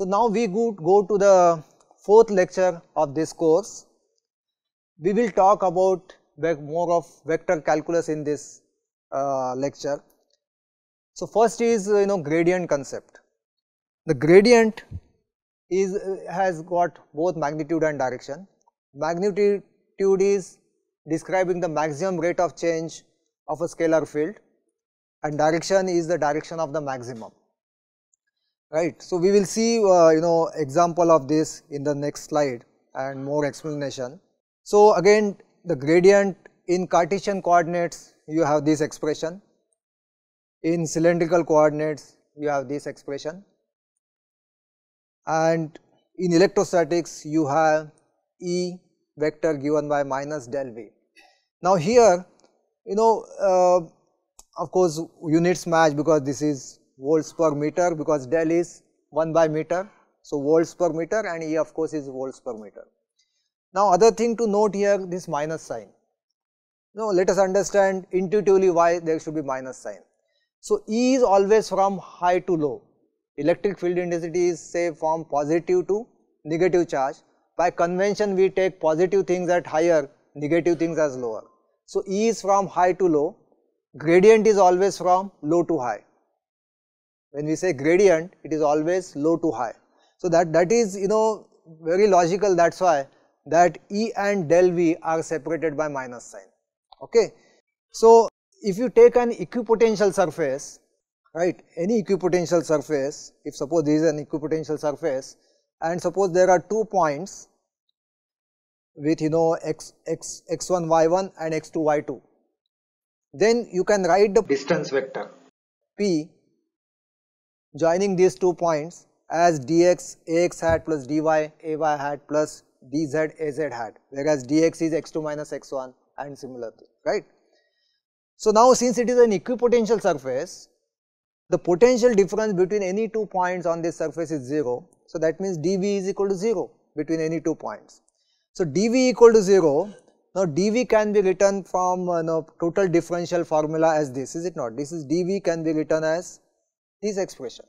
So, now we go, go to the fourth lecture of this course. We will talk about more of vector calculus in this uh, lecture. So, first is you know gradient concept. The gradient is uh, has got both magnitude and direction. Magnitude is describing the maximum rate of change of a scalar field and direction is the direction of the maximum right. So, we will see uh, you know example of this in the next slide and more explanation. So, again the gradient in Cartesian coordinates you have this expression, in cylindrical coordinates you have this expression and in electrostatics you have E vector given by minus del V. Now, here you know uh, of course, units match because this is volts per meter because del is 1 by meter. So, volts per meter and E of course is volts per meter. Now, other thing to note here this minus sign. Now, let us understand intuitively why there should be minus sign. So, E is always from high to low. Electric field intensity is say from positive to negative charge. By convention we take positive things at higher, negative things as lower. So, E is from high to low, gradient is always from low to high. When we say gradient, it is always low to high. So that, that is you know very logical that's why that E and del V are separated by minus sign. Okay. So if you take an equipotential surface, right, any equipotential surface, if suppose this is an equipotential surface and suppose there are two points with you know x, x, x1 y1 and x2 y2, then you can write the distance vector p joining these two points as dx ax hat plus dy ay hat plus dz az hat whereas dx is x2 minus x1 and similar thing right. So, now since it is an equipotential surface the potential difference between any two points on this surface is 0. So, that means dv is equal to 0 between any two points. So, dv equal to 0 now dv can be written from you uh, know, total differential formula as this is it not this is dv can be written as this expression.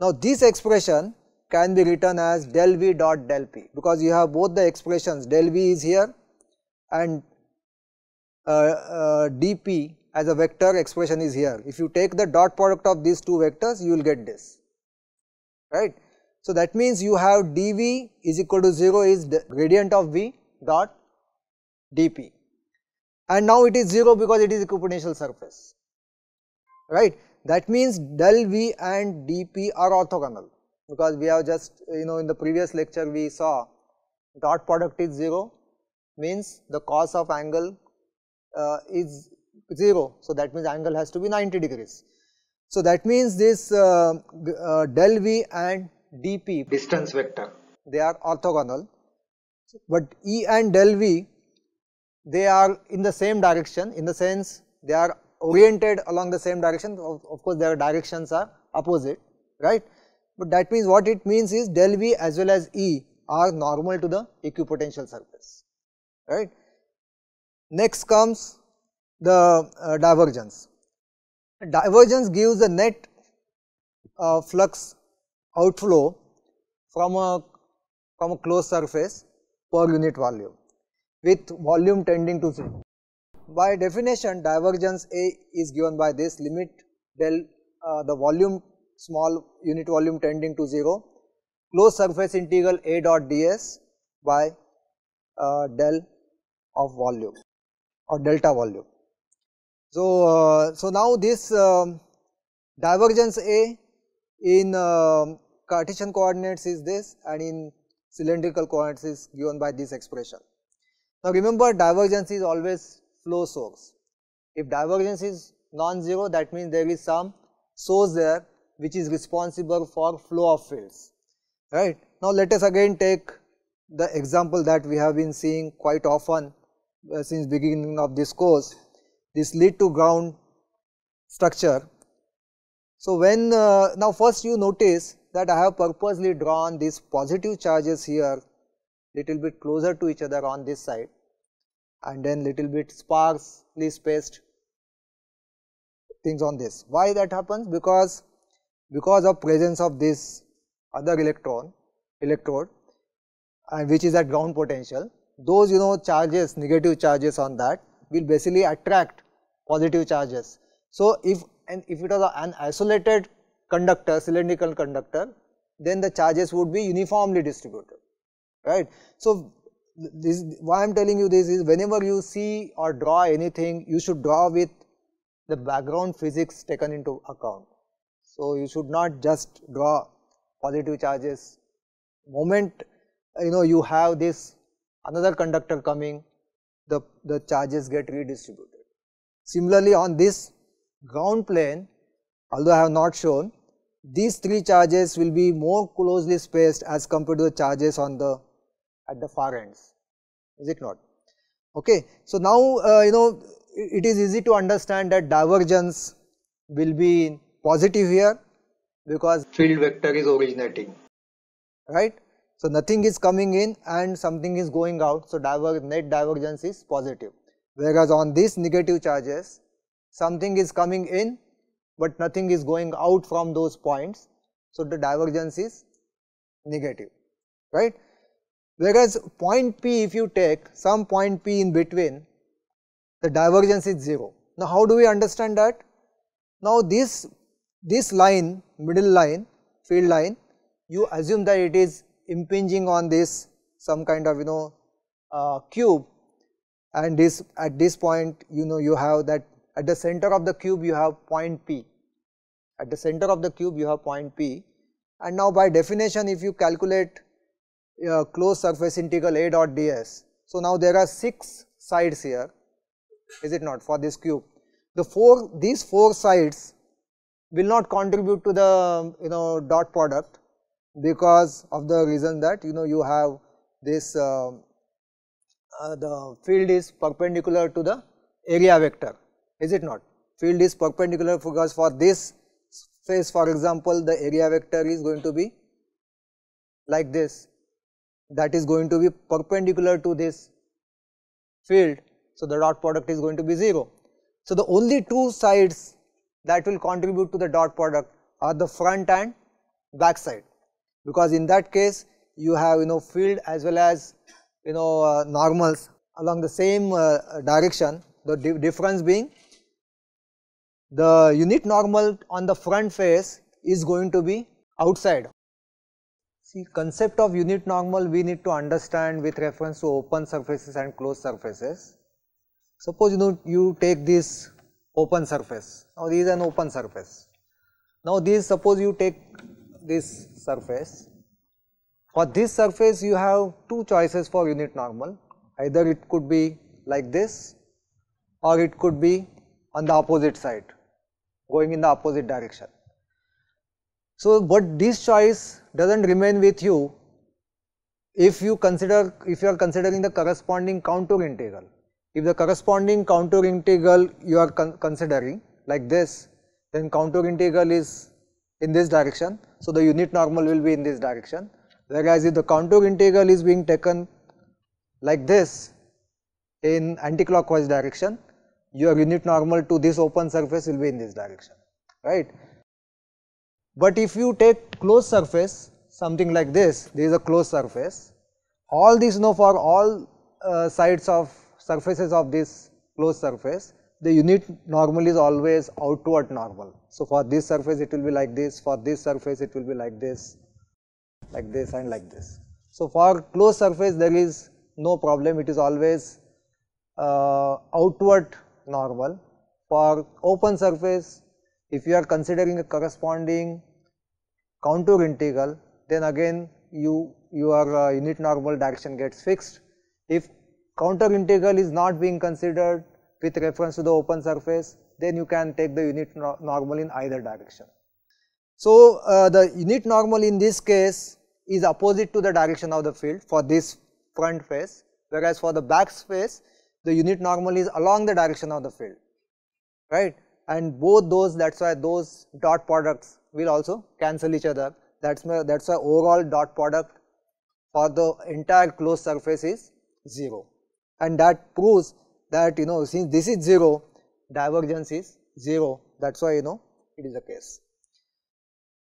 Now, this expression can be written as del v dot del p because you have both the expressions del v is here and uh, uh, dp as a vector expression is here. If you take the dot product of these two vectors you will get this right. So, that means you have dv is equal to 0 is gradient of v dot dp and now it is 0 because it is a exponential surface right. That means del V and dP are orthogonal because we have just you know in the previous lecture we saw dot product is 0 means the cos of angle uh, is 0. So, that means angle has to be 90 degrees. So, that means this uh, uh, del V and dP distance vector they are orthogonal, but E and del V they are in the same direction in the sense they are oriented along the same direction of, of course their directions are opposite right but that means what it means is del v as well as E are normal to the equipotential surface, right. Next comes the uh, divergence. Divergence gives the net uh, flux outflow from a from a closed surface per unit volume with volume tending to 0 by definition divergence A is given by this limit del uh, the volume small unit volume tending to 0 closed surface integral A dot ds by uh, del of volume or delta volume. So, uh, so now this um, divergence A in um, Cartesian coordinates is this and in cylindrical coordinates is given by this expression. Now remember divergence is always flow source. If divergence is non-zero that means there is some source there which is responsible for flow of fields right. Now let us again take the example that we have been seeing quite often uh, since beginning of this course this lead to ground structure. So when uh, now first you notice that I have purposely drawn these positive charges here little bit closer to each other on this side and then little bit sparsely spaced things on this. Why that happens? Because because of presence of this other electron electrode and which is at ground potential those you know charges negative charges on that will basically attract positive charges. So, if and if it was an isolated conductor cylindrical conductor then the charges would be uniformly distributed right. So, this why I am telling you this is whenever you see or draw anything you should draw with the background physics taken into account. So, you should not just draw positive charges moment you know you have this another conductor coming the, the charges get redistributed. Similarly, on this ground plane although I have not shown these three charges will be more closely spaced as compared to the charges on the at the far ends, is it not? Okay. So, now uh, you know it is easy to understand that divergence will be positive here because field vector is originating, right. So, nothing is coming in and something is going out. So, diver net divergence is positive whereas on these negative charges something is coming in but nothing is going out from those points. So, the divergence is negative right. Whereas point P if you take some point P in between the divergence is 0. Now how do we understand that? Now this, this line middle line field line you assume that it is impinging on this some kind of you know uh, cube and this at this point you know you have that at the center of the cube you have point P. At the center of the cube you have point P and now by definition if you calculate uh, closed surface integral A dot ds. So, now there are 6 sides here is it not for this cube. The 4 these 4 sides will not contribute to the you know dot product because of the reason that you know you have this uh, uh, the field is perpendicular to the area vector is it not field is perpendicular because for this face, for example the area vector is going to be like this that is going to be perpendicular to this field. So, the dot product is going to be 0. So, the only two sides that will contribute to the dot product are the front and back side because in that case you have you know field as well as you know uh, normals along the same uh, direction the di difference being the unit normal on the front face is going to be outside See concept of unit normal we need to understand with reference to open surfaces and closed surfaces. Suppose you, know, you take this open surface, now this is an open surface. Now this suppose you take this surface, for this surface you have two choices for unit normal, either it could be like this or it could be on the opposite side going in the opposite direction. So, but this choice does not remain with you if you consider, if you are considering the corresponding contour integral. If the corresponding contour integral you are con considering like this, then contour integral is in this direction. So, the unit normal will be in this direction. Whereas, if the contour integral is being taken like this in anticlockwise direction, your unit normal to this open surface will be in this direction, right. But if you take closed surface, something like this, there is a closed surface. All these you know for all uh, sides of surfaces of this closed surface, the unit normal is always outward normal. So, for this surface it will be like this, for this surface it will be like this, like this and like this. So, for closed surface there is no problem, it is always uh, outward normal. For open surface, if you are considering a corresponding contour integral then again you your uh, unit normal direction gets fixed. If counter integral is not being considered with reference to the open surface then you can take the unit no normal in either direction. So, uh, the unit normal in this case is opposite to the direction of the field for this front face whereas for the back face the unit normal is along the direction of the field right and both those that is why those dot products will also cancel each other. That's my, that's why overall dot product for the entire closed surface is 0 and that proves that you know since this is 0 divergence is 0 that's why you know it is the case.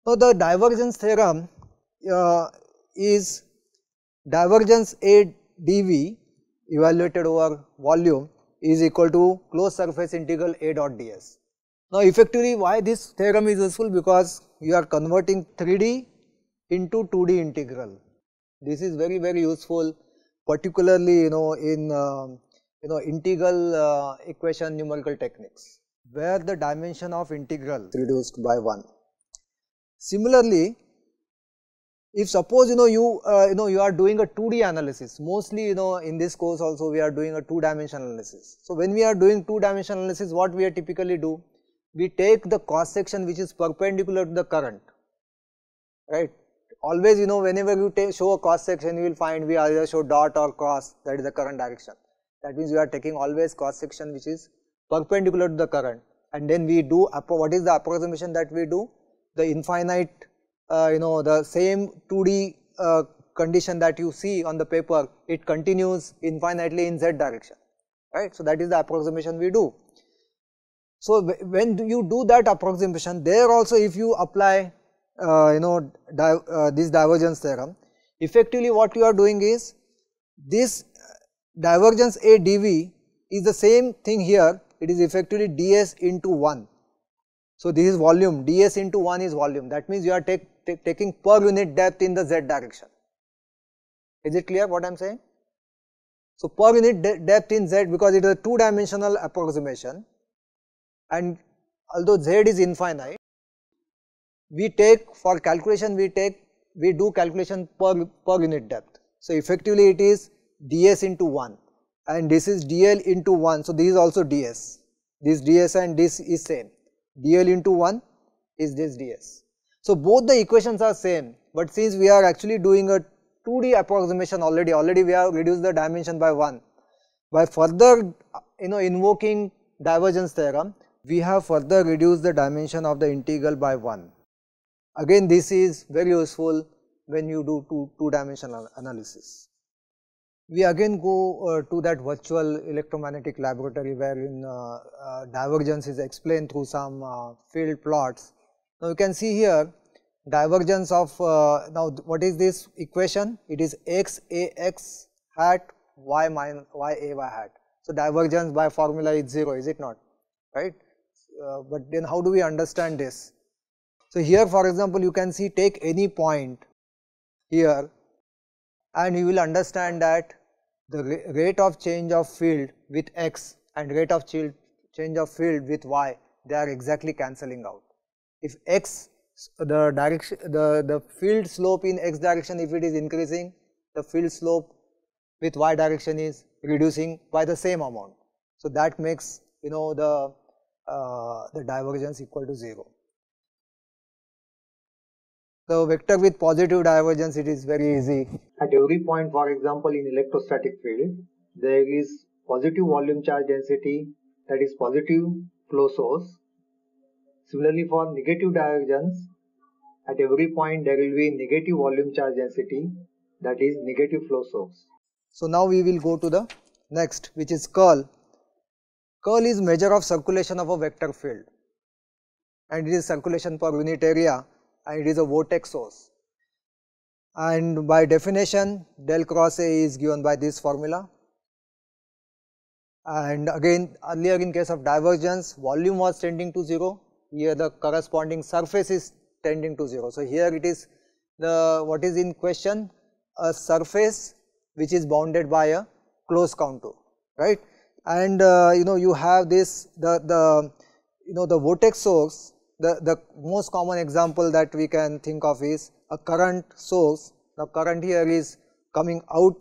So, the divergence theorem uh, is divergence A dV evaluated over volume is equal to closed surface integral A dot ds. Now effectively why this theorem is useful because you are converting 3D into 2D integral. This is very very useful particularly you know in uh, you know integral uh, equation numerical techniques where the dimension of integral reduced by 1. Similarly, if suppose you know you uh, you know you are doing a 2D analysis mostly you know in this course also we are doing a two dimensional analysis. So, when we are doing two dimensional analysis what we are typically do we take the cross section which is perpendicular to the current, right. Always you know whenever you show a cross section you will find we either show dot or cross that is the current direction. That means we are taking always cross section which is perpendicular to the current and then we do what is the approximation that we do? The infinite uh, you know the same 2D uh, condition that you see on the paper it continues infinitely in z direction right. So, that is the approximation we do so, when you do that approximation there also if you apply uh, you know di uh, this divergence theorem effectively what you are doing is this divergence A dv is the same thing here it is effectively ds into 1. So, this is volume ds into 1 is volume that means you are take, take, taking per unit depth in the z direction. Is it clear what I am saying? So, per unit de depth in z because it is a two dimensional approximation and although z is infinite, we take for calculation we take we do calculation per, per unit depth. So, effectively it is ds into 1 and this is dl into 1. So, this is also ds, this ds and this is same dl into 1 is this ds. So, both the equations are same, but since we are actually doing a 2D approximation already, already we have reduced the dimension by 1. By further you know invoking divergence theorem, we have further reduced the dimension of the integral by 1. Again this is very useful when you do two, two dimensional analysis. We again go uh, to that virtual electromagnetic laboratory wherein uh, uh, divergence is explained through some uh, field plots. Now you can see here divergence of uh, now what is this equation? It is x a x hat y minus y a y hat. So divergence by formula is 0 is it not right? uh, but then how do we understand this? So here for example you can see take any point here and you will understand that the rate of change of field with x and rate of change of field with y they are exactly cancelling out. If x the direction the, the field slope in x direction if it is increasing the field slope with y direction is reducing by the same amount. So that makes you know the uh, the divergence equal to 0. So, vector with positive divergence it is very easy. At every point for example in electrostatic field there is positive volume charge density that is positive flow source. Similarly for negative divergence at every point there will be negative volume charge density that is negative flow source. So, now we will go to the next which is curl Curl is measure of circulation of a vector field and it is circulation per unit area and it is a vortex source. And by definition del cross A is given by this formula and again earlier in case of divergence volume was tending to 0 here the corresponding surface is tending to 0. So, here it is the what is in question a surface which is bounded by a closed contour right and uh, you know you have this the, the you know the vortex source the, the most common example that we can think of is a current source. the current here is coming out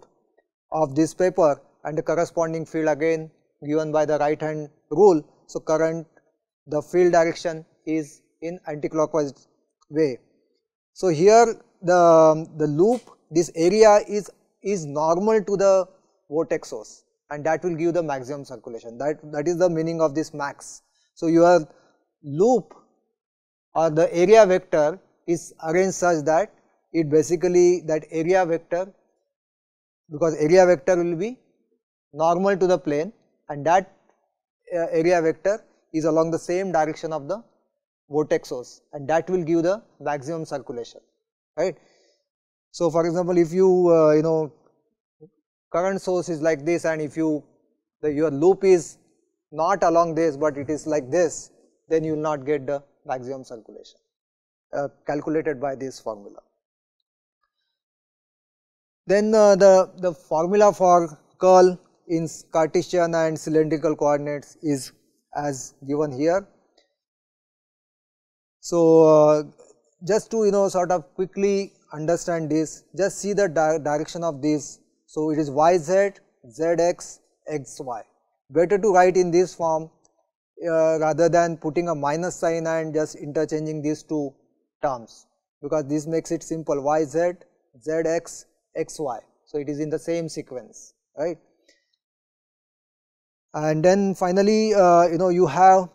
of this paper and the corresponding field again given by the right hand rule. So current the field direction is in anticlockwise way. So here the, the loop this area is is normal to the vortex source and that will give the maximum circulation that that is the meaning of this max. So, your loop or the area vector is arranged such that it basically that area vector because area vector will be normal to the plane and that uh, area vector is along the same direction of the vortex source and that will give the maximum circulation right. So, for example, if you uh, you know current source is like this and if you the, your loop is not along this but it is like this then you will not get the maximum circulation uh, calculated by this formula. Then uh, the, the formula for curl in Cartesian and cylindrical coordinates is as given here. So, uh, just to you know sort of quickly understand this, just see the di direction of these so, it is yz, zx, xy. Better to write in this form uh, rather than putting a minus sign and just interchanging these two terms because this makes it simple yz, zx, xy. So, it is in the same sequence right. And then finally, uh, you know you have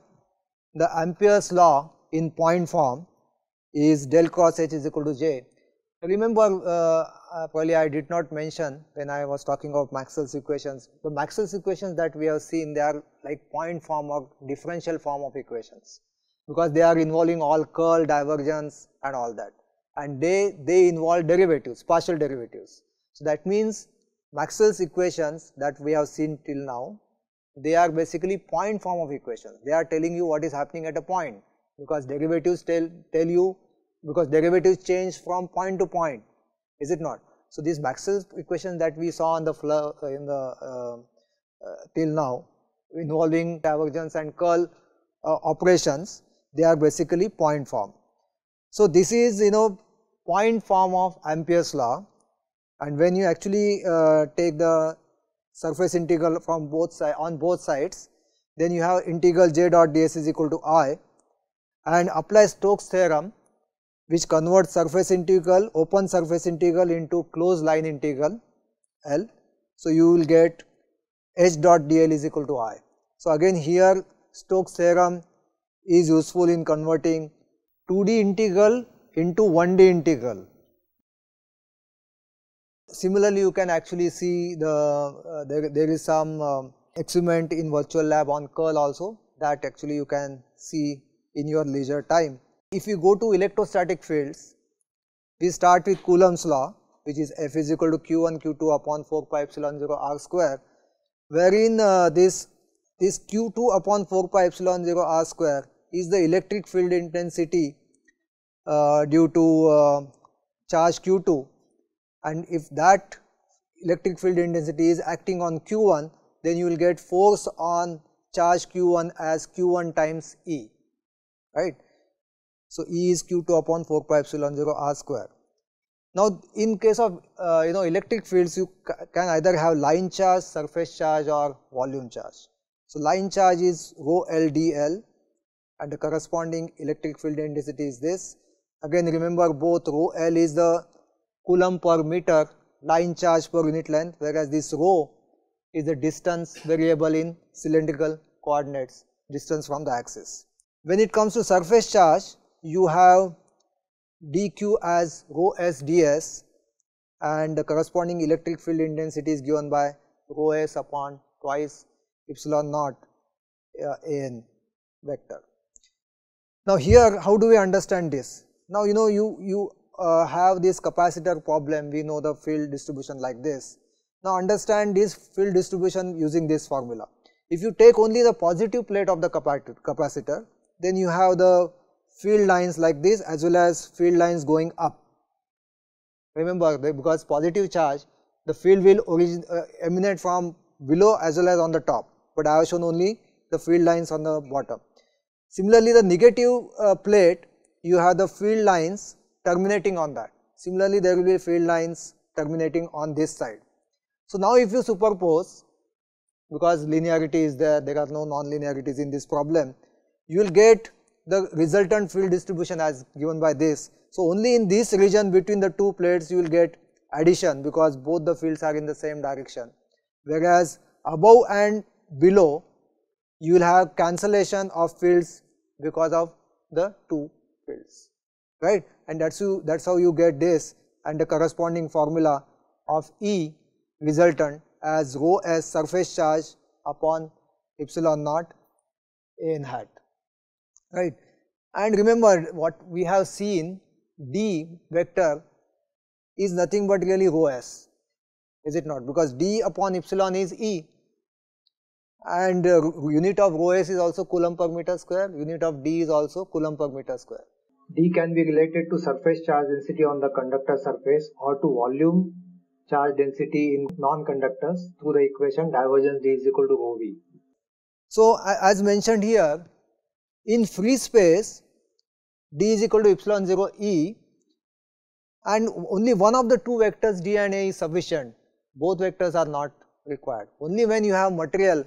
the Ampere's law in point form is del cross H is equal to J. Remember uh, uh, probably I did not mention when I was talking about Maxwell's equations. The Maxwell's equations that we have seen they are like point form or differential form of equations because they are involving all curl, divergence and all that and they, they involve derivatives, partial derivatives. So, that means Maxwell's equations that we have seen till now they are basically point form of equations. They are telling you what is happening at a point because derivatives tell, tell you because derivatives change from point to point is it not? So these Maxwell's equation that we saw in the uh, in the uh, uh, till now involving divergence and curl uh, operations they are basically point form. So this is you know point form of Ampere's law and when you actually uh, take the surface integral from both side on both sides then you have integral j dot ds is equal to i and apply Stokes theorem which converts surface integral, open surface integral into closed line integral L. So, you will get H dot dl is equal to I. So, again here Stokes theorem is useful in converting 2D integral into 1D integral. Similarly, you can actually see the uh, there, there is some uh, experiment in virtual lab on curl also that actually you can see in your leisure time. If you go to electrostatic fields, we start with Coulomb's law which is F is equal to Q1 Q2 upon 4 pi epsilon 0 R square wherein uh, this this Q2 upon 4 pi epsilon 0 R square is the electric field intensity uh, due to uh, charge Q2 and if that electric field intensity is acting on Q1 then you will get force on charge Q1 as Q1 times E right. So, E is Q2 upon 4 pi epsilon 0 R square. Now, in case of uh, you know electric fields, you can either have line charge, surface charge or volume charge. So, line charge is rho dl, and the corresponding electric field intensity is this. Again remember both rho L is the coulomb per meter line charge per unit length whereas this rho is the distance variable in cylindrical coordinates distance from the axis. When it comes to surface charge, you have dq as rho s ds and the corresponding electric field intensity is given by rho s upon twice epsilon naught uh, an vector. Now here how do we understand this? Now you know you, you uh, have this capacitor problem we know the field distribution like this. Now understand this field distribution using this formula. If you take only the positive plate of the capacitor then you have the field lines like this as well as field lines going up. Remember because positive charge the field will origin, uh, emanate from below as well as on the top but I have shown only the field lines on the bottom. Similarly, the negative uh, plate you have the field lines terminating on that. Similarly, there will be field lines terminating on this side. So, now if you superpose because linearity is there, there are no non-linearities in this problem, you will get the resultant field distribution as given by this. So, only in this region between the two plates you will get addition because both the fields are in the same direction. Whereas, above and below you will have cancellation of fields because of the two fields, right. And that is you. That's how you get this and the corresponding formula of E resultant as rho s surface charge upon epsilon naught in hat right. And remember what we have seen D vector is nothing but really rho s is it not because D upon epsilon is E and uh, unit of rho s is also coulomb per meter square unit of D is also coulomb per meter square. D can be related to surface charge density on the conductor surface or to volume charge density in non-conductors through the equation divergence D is equal to rho V. So, as mentioned here in free space d is equal to epsilon 0 e and only one of the two vectors d and a is sufficient both vectors are not required only when you have material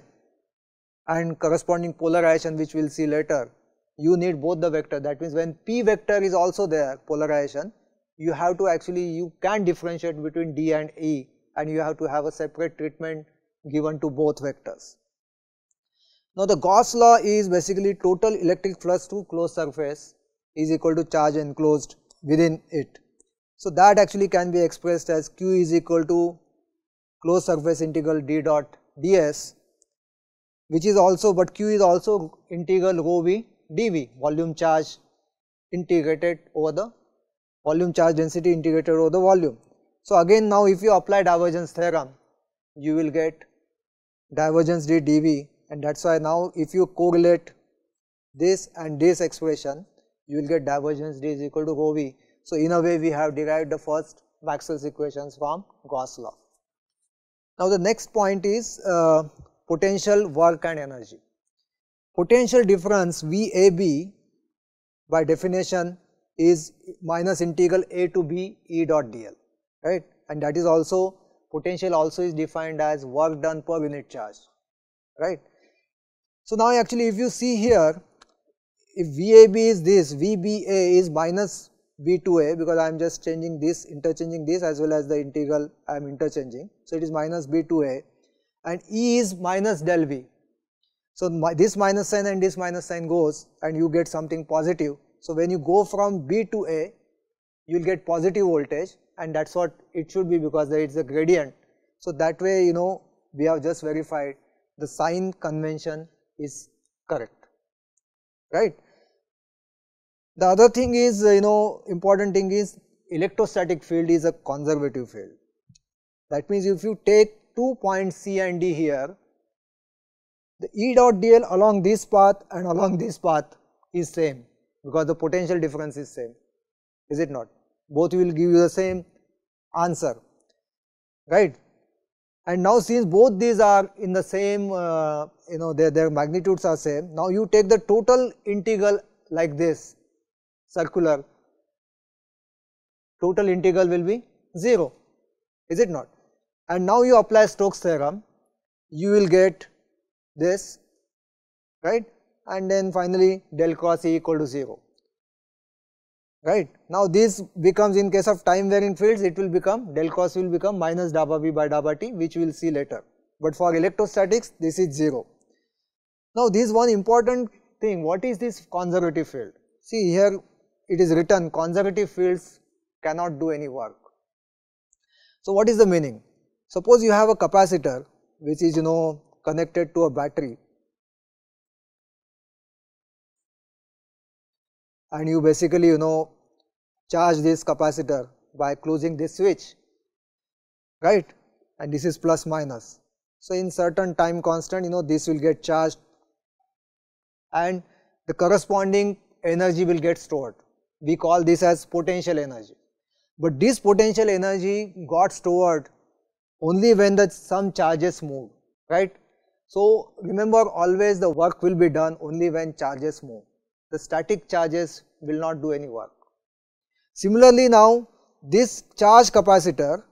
and corresponding polarization which we will see later you need both the vector that means when p vector is also there polarization you have to actually you can differentiate between d and e and you have to have a separate treatment given to both vectors. Now, the Gauss law is basically total electric flux to closed surface is equal to charge enclosed within it. So, that actually can be expressed as q is equal to closed surface integral d dot ds which is also but q is also integral rho v dv volume charge integrated over the volume charge density integrated over the volume. So, again now if you apply divergence theorem you will get divergence d dv and that is why now if you correlate this and this expression you will get divergence D is equal to rho V. So, in a way we have derived the first Maxwell's equations from Gauss law. Now, the next point is uh, potential work and energy. Potential difference VAB by definition is minus integral A to B E dot dl right and that is also potential also is defined as work done per unit charge right so, now actually if you see here, if VAB is this, VBA is minus B2A because I am just changing this, interchanging this as well as the integral I am interchanging. So, it is minus B2A and E is minus del V. So, my, this minus sign and this minus sign goes and you get something positive. So, when you go from B to A, you will get positive voltage and that is what it should be because it is a gradient. So, that way you know we have just verified the sign convention is correct right. The other thing is you know important thing is electrostatic field is a conservative field. That means if you take two points C and D here, the E dot dl along this path and along this path is same because the potential difference is same, is it not? Both will give you the same answer, right. And now since both these are in the same, uh, you know, their, their magnitudes are same, now you take the total integral like this, circular, total integral will be 0, is it not? And now you apply Stokes theorem, you will get this, right? And then finally del cross E equal to 0 right. Now this becomes in case of time varying fields it will become del cos will become minus dabba b by dabba t which we will see later, but for electrostatics this is 0. Now this one important thing what is this conservative field? See here it is written conservative fields cannot do any work. So what is the meaning? Suppose you have a capacitor which is you know connected to a battery and you basically you know charge this capacitor by closing this switch right and this is plus minus. So, in certain time constant you know this will get charged and the corresponding energy will get stored. We call this as potential energy. But this potential energy got stored only when the some charges move, right. So, remember always the work will be done only when charges move. The static charges will not do any work. Similarly, now this charge capacitor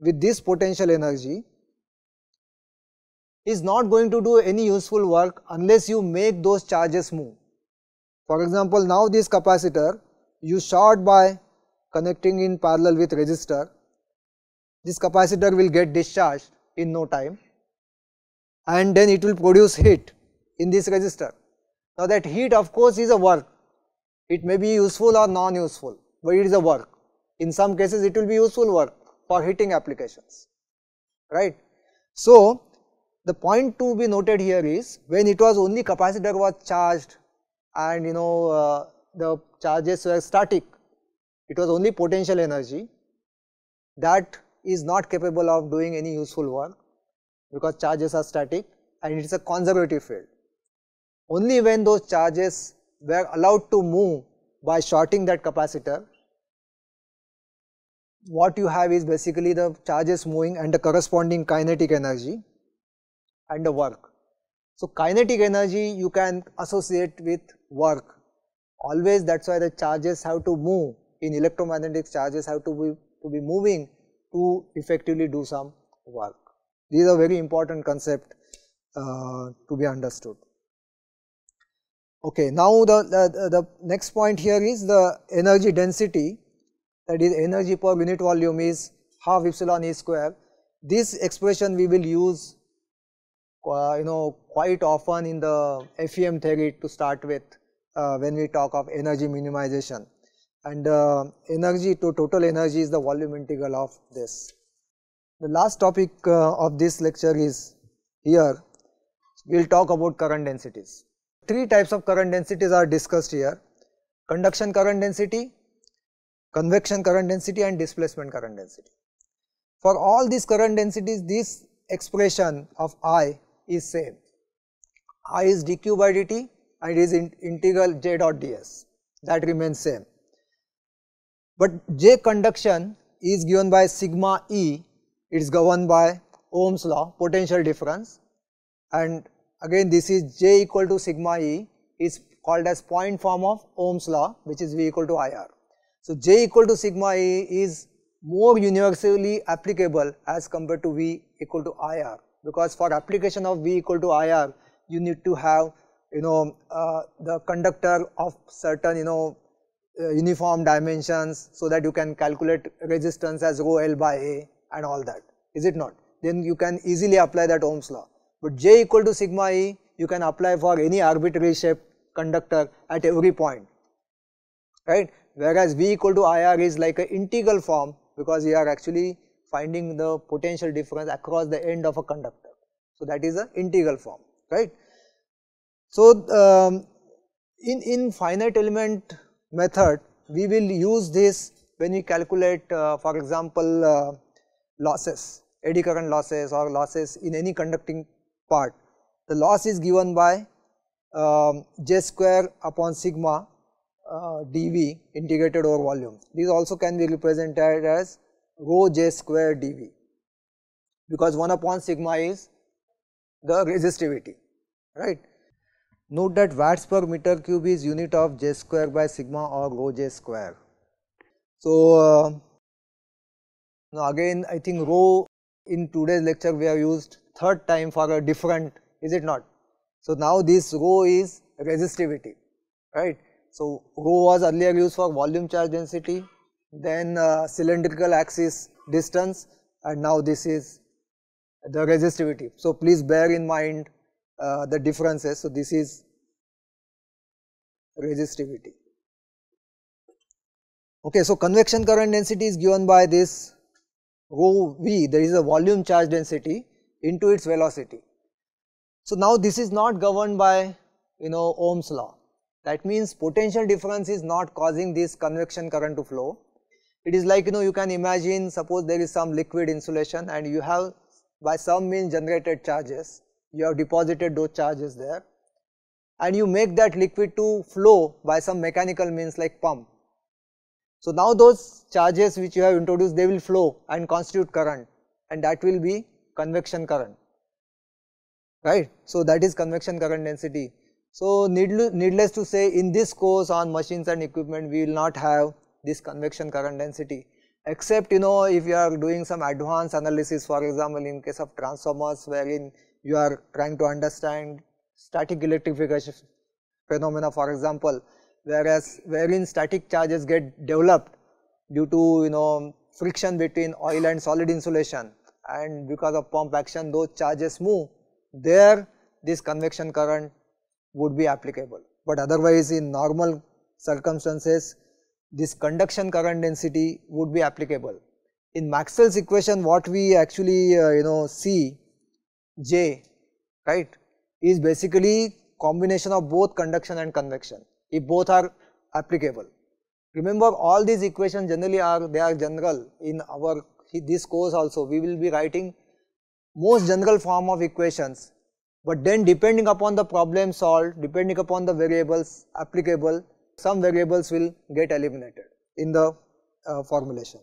with this potential energy is not going to do any useful work unless you make those charges move. For example, now this capacitor you short by connecting in parallel with resistor, this capacitor will get discharged in no time and then it will produce heat in this resistor. Now that heat of course is a work, it may be useful or non-useful but it is a work. In some cases it will be useful work for heating applications, right. So, the point to be noted here is when it was only capacitor was charged and you know uh, the charges were static, it was only potential energy that is not capable of doing any useful work because charges are static and it is a conservative field. Only when those charges were allowed to move by shorting that capacitor what you have is basically the charges moving and the corresponding kinetic energy and the work. So, kinetic energy you can associate with work always that is why the charges have to move in electromagnetic charges have to be to be moving to effectively do some work. These are very important concept uh, to be understood. Okay, now the, the, the next point here is the energy density that is energy per unit volume is half epsilon e square. This expression we will use uh, you know quite often in the FEM theory to start with uh, when we talk of energy minimization and uh, energy to total energy is the volume integral of this. The last topic uh, of this lecture is here we will talk about current densities. Three types of current densities are discussed here conduction current density, convection current density and displacement current density. For all these current densities, this expression of I is same. I is dq by dt and it is in integral j dot ds that remains same. But j conduction is given by sigma E, it is governed by Ohm's law potential difference and again this is j equal to sigma E is called as point form of Ohm's law which is V equal to IR. So, J equal to sigma A is more universally applicable as compared to V equal to IR because for application of V equal to IR you need to have you know uh, the conductor of certain you know uh, uniform dimensions so that you can calculate resistance as rho L by A and all that is it not then you can easily apply that Ohm's law but J equal to sigma E you can apply for any arbitrary shape conductor at every point right whereas V equal to IR is like an integral form because we are actually finding the potential difference across the end of a conductor. So, that is an integral form right. So, um, in, in finite element method we will use this when we calculate uh, for example uh, losses eddy current losses or losses in any conducting part. The loss is given by um, j square upon sigma uh, dV integrated over volume. These also can be represented as rho j square dV because 1 upon sigma is the resistivity, right. Note that watts per meter cube is unit of j square by sigma or rho j square. So, uh, now again I think rho in today's lecture we have used third time for a different is it not. So, now this rho is resistivity right so, rho was earlier used for volume charge density, then uh, cylindrical axis distance and now this is the resistivity. So, please bear in mind uh, the differences. So, this is resistivity. Okay, so convection current density is given by this rho v there is a volume charge density into its velocity. So, now this is not governed by you know Ohm's law that means potential difference is not causing this convection current to flow. It is like you know you can imagine suppose there is some liquid insulation and you have by some means generated charges, you have deposited those charges there and you make that liquid to flow by some mechanical means like pump. So, now those charges which you have introduced they will flow and constitute current and that will be convection current right. So, that is convection current density so needless to say in this course on machines and equipment we will not have this convection current density except you know if you are doing some advanced analysis for example in case of transformers wherein you are trying to understand static electrification phenomena for example whereas wherein static charges get developed due to you know friction between oil and solid insulation and because of pump action those charges move there this convection current would be applicable. But otherwise in normal circumstances this conduction current density would be applicable. In Maxwell's equation what we actually uh, you know see J right is basically combination of both conduction and convection if both are applicable. Remember all these equations generally are they are general in our this course also we will be writing most general form of equations but then depending upon the problem solved, depending upon the variables applicable, some variables will get eliminated in the uh, formulation.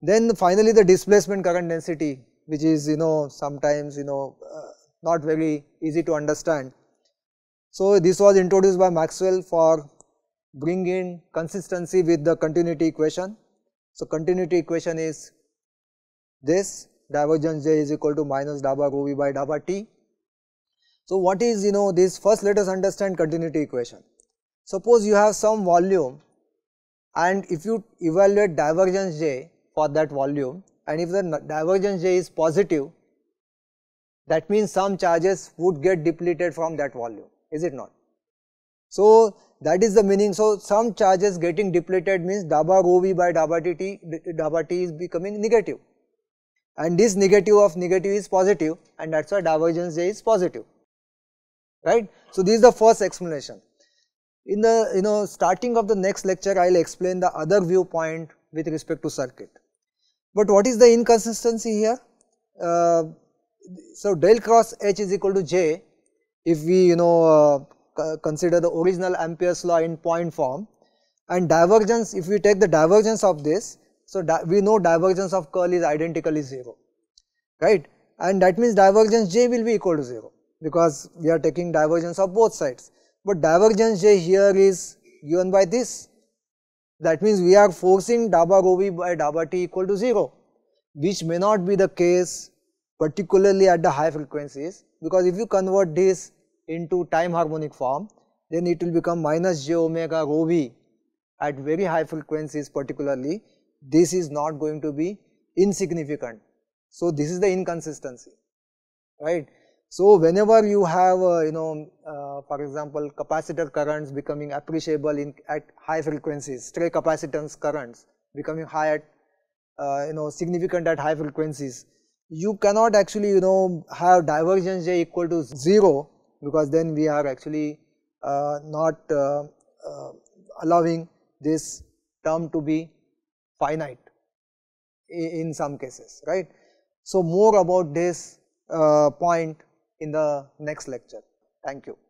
Then finally, the displacement current density which is you know sometimes you know uh, not very easy to understand. So, this was introduced by Maxwell for bringing consistency with the continuity equation. So, continuity equation is this divergence J is equal to minus Daba rho V by Daba T. So what is you know this first let us understand continuity equation. Suppose you have some volume and if you evaluate divergence J for that volume and if the divergence J is positive that means some charges would get depleted from that volume is it not. So that is the meaning. So some charges getting depleted means Daba rho V by Daba T, Daba T is becoming negative and this negative of negative is positive and that is why divergence J is positive, right. So, this is the first explanation. In the you know starting of the next lecture I will explain the other viewpoint with respect to circuit. But what is the inconsistency here? Uh, so, del cross H is equal to J if we you know uh, consider the original Ampere's law in point form and divergence if we take the divergence of this so, we know divergence of curl is identically 0, right and that means divergence j will be equal to 0 because we are taking divergence of both sides. But divergence j here is given by this that means we are forcing dabba rho v by dabba t equal to 0 which may not be the case particularly at the high frequencies because if you convert this into time harmonic form then it will become minus j omega rho v at very high frequencies particularly this is not going to be insignificant. So this is the inconsistency, right. So whenever you have uh, you know uh, for example capacitor currents becoming appreciable in at high frequencies, stray capacitance currents becoming high at uh, you know significant at high frequencies, you cannot actually you know have divergence J equal to 0 because then we are actually uh, not uh, uh, allowing this term to be finite in some cases, right. So, more about this uh, point in the next lecture. Thank you.